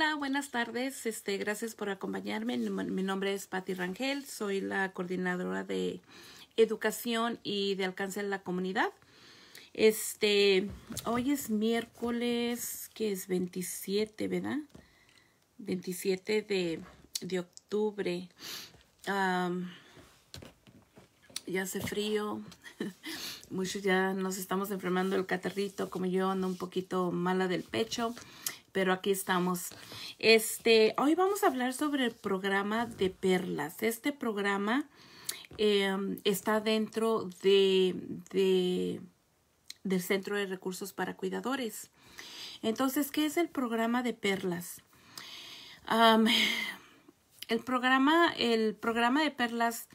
Hola, buenas tardes. Este, gracias por acompañarme. Mi nombre es Patti Rangel, soy la coordinadora de educación y de alcance en la comunidad. Este, hoy es miércoles, que es 27, ¿verdad? 27 de, octubre. ya hace frío. Muchos ya nos estamos enfermando el catarrito, como yo ando un poquito mala del pecho pero aquí estamos. Este, hoy vamos a hablar sobre el programa de perlas. Este programa em, está dentro de, del Centro de Recursos para Cuidadores. Entonces, ¿qué es el programa de perlas? el, programa, el programa de perlas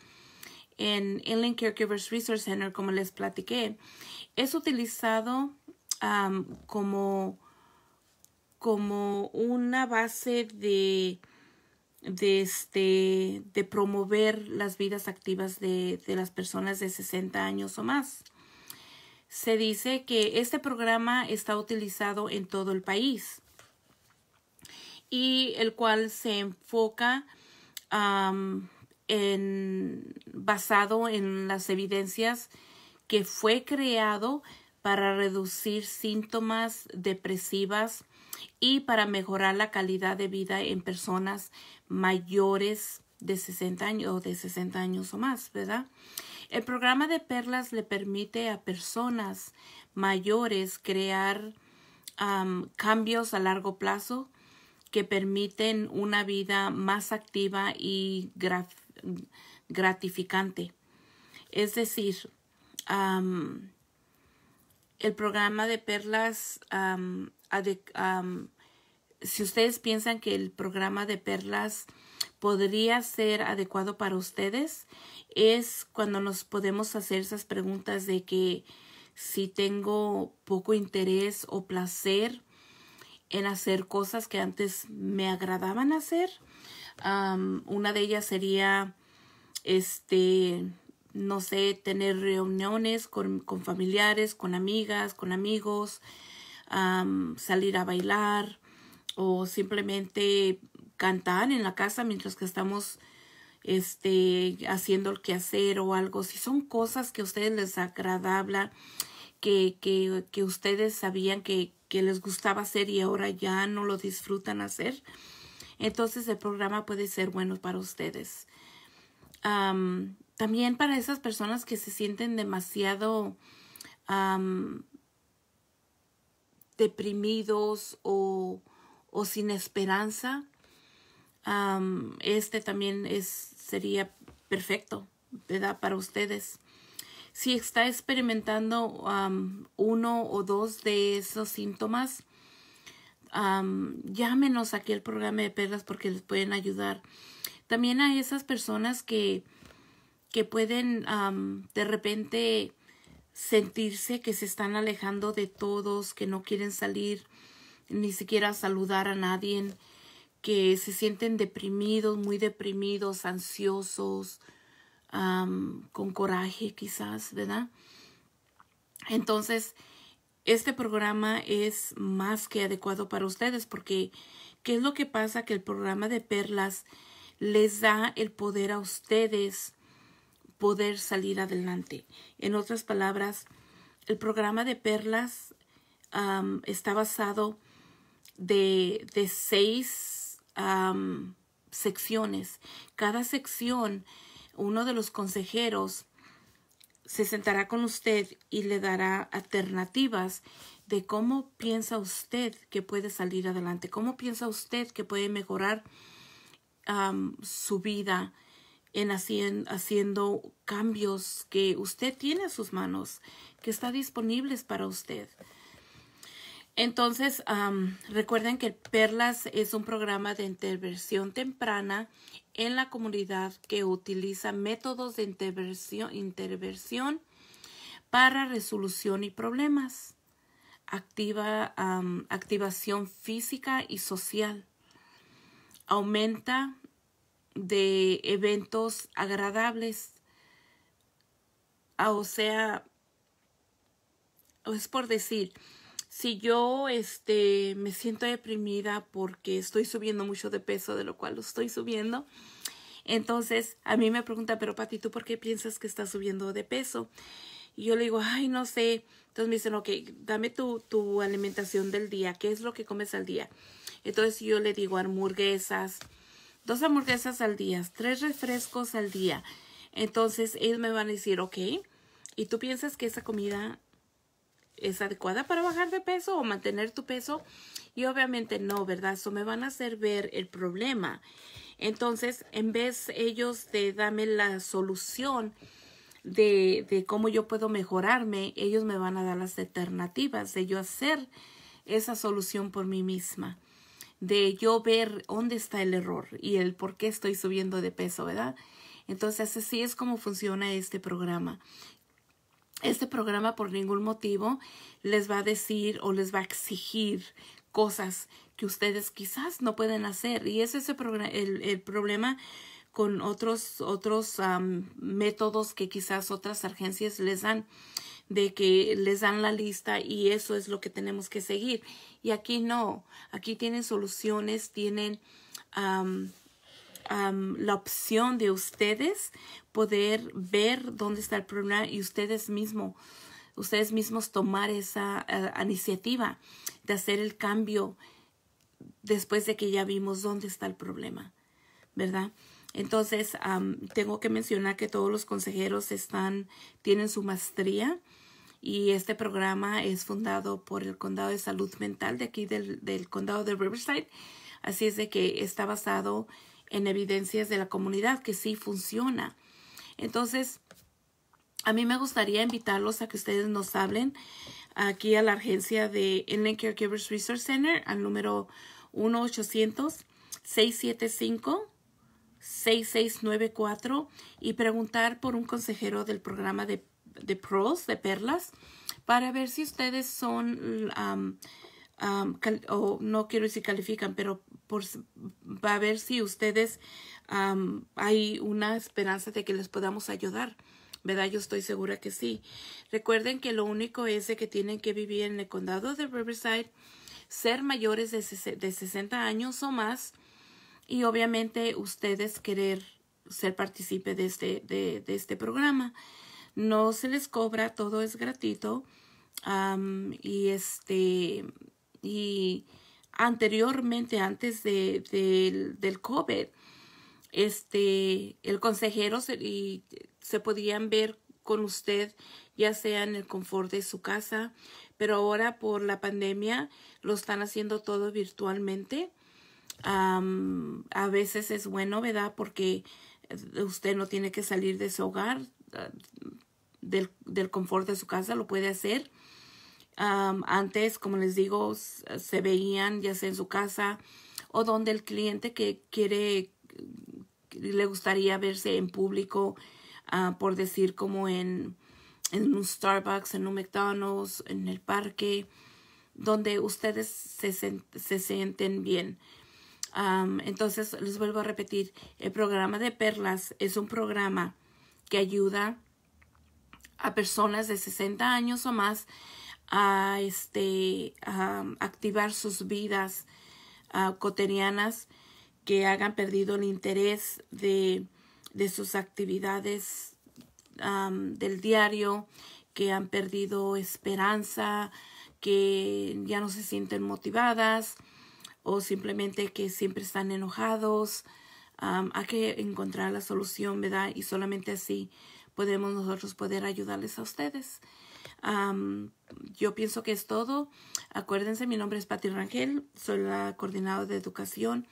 en Inland Caregivers Resource Center, como les platiqué, es utilizado como como una base de, este, de promover las vidas activas de, las personas de 60 años o más. Se dice que este programa está utilizado en todo el país y el cual se enfoca en, basado en las evidencias que fue creado para reducir síntomas depresivas y para mejorar la calidad de vida en personas mayores de 60 años o de 60 años o más, ¿verdad? El programa de perlas le permite a personas mayores crear cambios a largo plazo que permiten una vida más activa y gratificante. Es decir, el programa de perlas, si ustedes piensan que el programa de perlas podría ser adecuado para ustedes, es cuando nos podemos hacer esas preguntas de que si tengo poco interés o placer en hacer cosas que antes me agradaban hacer. una de ellas sería este no sé, tener reuniones con, con familiares, con amigas, con amigos, salir a bailar o simplemente cantar en la casa mientras que estamos este, haciendo el quehacer o algo. Si son cosas que a ustedes les agradaba, que, que, que, ustedes sabían que, que les gustaba hacer y ahora ya no lo disfrutan hacer, entonces el programa puede ser bueno para ustedes también para esas personas que se sienten demasiado deprimidos o, sin esperanza, este también es, sería perfecto ¿verdad? para ustedes. Si está experimentando uno o dos de esos síntomas, llámenos aquí al programa de perlas porque les pueden ayudar. También a esas personas que, que pueden de repente sentirse que se están alejando de todos, que no quieren salir ni siquiera saludar a nadie, que se sienten deprimidos, muy deprimidos, ansiosos, con coraje quizás, ¿verdad? Entonces, este programa es más que adecuado para ustedes porque ¿qué es lo que pasa? Que el programa de perlas les da el poder a ustedes poder salir adelante. En otras palabras, el programa de perlas está basado de, de seis secciones. Cada sección, uno de los consejeros se sentará con usted y le dará alternativas de cómo piensa usted que puede salir adelante, cómo piensa usted que puede mejorar su vida, en haciendo cambios que usted tiene a sus manos, que está disponibles para usted. Entonces, recuerden que Perlas es un programa de intervención temprana en la comunidad que utiliza métodos de intervención, para resolución y problemas, activa, activación física y social aumenta de eventos agradables. Ah, o sea, es por decir, si yo este, me siento deprimida porque estoy subiendo mucho de peso, de lo cual lo estoy subiendo, entonces a mí me pregunta, pero Pati, ¿tú por qué piensas que estás subiendo de peso? Y yo le digo, ay, no sé. Entonces me dicen, ok, dame tu, tu alimentación del día, ¿qué es lo que comes al día? Entonces yo le digo hamburguesas, dos hamburguesas al día, tres refrescos al día. Entonces ellos me van a decir, ok, ¿y tú piensas que esa comida es adecuada para bajar de peso o mantener tu peso? Y obviamente no, ¿verdad? Eso me van a hacer ver el problema. Entonces, en vez ellos de darme la solución de, de cómo yo puedo mejorarme, ellos me van a dar las alternativas de yo hacer esa solución por mí misma de yo ver dónde está el error y el por qué estoy subiendo de peso, ¿verdad? Entonces así es como funciona este programa. Este programa por ningún motivo les va a decir o les va a exigir cosas que ustedes quizás no pueden hacer. Y ese es el, el, el problema con otros, otros métodos que quizás otras agencias les dan de que les dan la lista y eso es lo que tenemos que seguir. Y aquí no, aquí tienen soluciones, tienen la opción de ustedes poder ver dónde está el problema y ustedes mismos, ustedes mismos tomar esa eh, iniciativa de hacer el cambio después de que ya vimos dónde está el problema, ¿verdad? Entonces, tengo que mencionar que todos los consejeros están, tienen su maestría y este programa es fundado por el Condado de Salud Mental de aquí del, Condado de Riverside. Así es de que está basado en evidencias de la comunidad que sí funciona. Entonces, a mí me gustaría invitarlos a que ustedes nos hablen aquí a la agencia de Inland Caregivers Resource Center al número 1-800-675-6694 y preguntar por un consejero del programa de de pros, de perlas, para ver si ustedes son, o no quiero decir califican, pero por, va a ver si ustedes hay una esperanza de que les podamos ayudar. ¿Verdad? Yo estoy segura que sí. Recuerden que lo único es que tienen que vivir en el condado de Riverside, ser mayores de, de 60 años o más y obviamente ustedes querer ser partícipe de este, de, de este programa no se les cobra, todo es gratuito. y este, y anteriormente, antes de, del, COVID, este, el consejero se, y se podían ver con usted, ya sea en el confort de su casa, pero ahora por la pandemia lo están haciendo todo virtualmente. a veces es bueno, ¿verdad? Porque eh, usted no tiene que salir de su hogar, del, del confort de su casa, lo puede hacer. antes, como les digo, se veían ya sea en su casa o donde el cliente que quiere, le gustaría verse en público, ah, por decir como en, un Starbucks, en un McDonald's, en el parque, donde ustedes se, sienten bien. entonces, les vuelvo a repetir, el programa de Perlas es un programa que ayuda a personas de 60 años o más a este a activar sus vidas cotidianas que hagan perdido el interés de, de sus actividades del diario, que han perdido esperanza, que ya no se sienten motivadas o simplemente que siempre están enojados, hay que encontrar la solución, ¿verdad? Y solamente así podemos nosotros poder ayudarles a ustedes. yo pienso que es todo. Acuérdense, mi nombre es Patty Rangel, soy la coordinadora de educación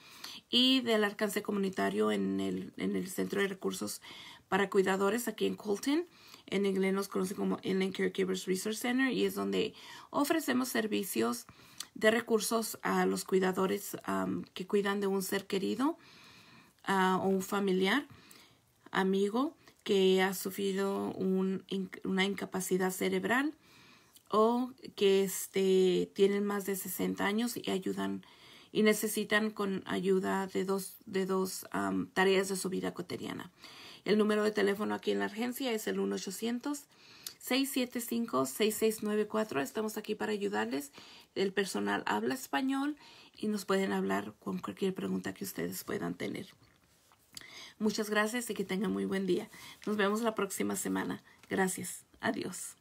y del alcance comunitario en el, en Centro de Recursos para Cuidadores aquí en Colton. En inglés nos conocen como Inland Caregivers Resource Center y es donde ofrecemos servicios de recursos a los cuidadores que cuidan de un ser querido o un familiar, amigo que ha sufrido una incapacidad cerebral o que este, tienen más de 60 años y ayudan y necesitan con ayuda de dos, de dos tareas de su vida cotidiana. El número de teléfono aquí en la agencia es el 1-800-675-6694. Estamos aquí para ayudarles. El personal habla español y nos pueden hablar con cualquier pregunta que ustedes puedan tener. Muchas gracias y que tengan muy buen día. Nos vemos la próxima semana. Gracias. Adiós.